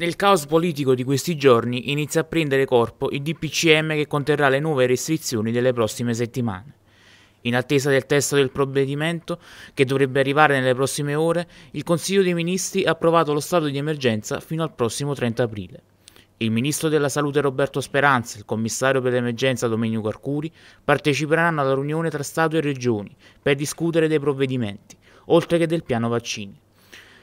Nel caos politico di questi giorni inizia a prendere corpo il DPCM che conterrà le nuove restrizioni delle prossime settimane. In attesa del testo del provvedimento, che dovrebbe arrivare nelle prossime ore, il Consiglio dei Ministri ha approvato lo stato di emergenza fino al prossimo 30 aprile. Il Ministro della Salute Roberto Speranza e il Commissario per l'emergenza Domenico Arcuri parteciperanno alla riunione tra Stato e Regioni per discutere dei provvedimenti, oltre che del piano vaccini.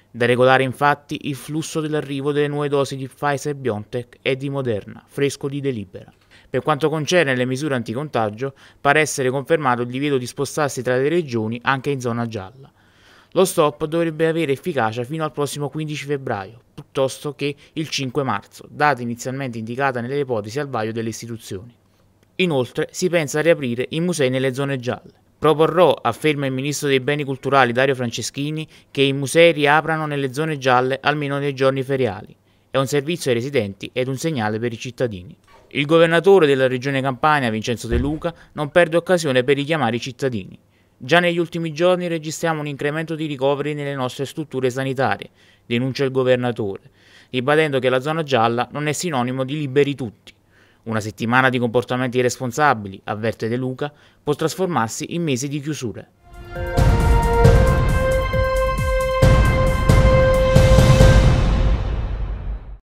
Da regolare infatti il flusso dell'arrivo delle nuove dosi di Pfizer BioNTech e di Moderna, fresco di delibera. Per quanto concerne le misure anticontagio, pare essere confermato il divieto di spostarsi tra le regioni anche in zona gialla. Lo stop dovrebbe avere efficacia fino al prossimo 15 febbraio, piuttosto che il 5 marzo, data inizialmente indicata nelle ipotesi al vaglio delle istituzioni. Inoltre si pensa a riaprire i musei nelle zone gialle. Proporrò, afferma il ministro dei beni culturali Dario Franceschini, che i musei riaprano nelle zone gialle almeno nei giorni feriali. È un servizio ai residenti ed un segnale per i cittadini. Il governatore della regione Campania, Vincenzo De Luca, non perde occasione per richiamare i cittadini. Già negli ultimi giorni registriamo un incremento di ricoveri nelle nostre strutture sanitarie, denuncia il governatore, ribadendo che la zona gialla non è sinonimo di liberi tutti. Una settimana di comportamenti irresponsabili, avverte De Luca, può trasformarsi in mesi di chiusure.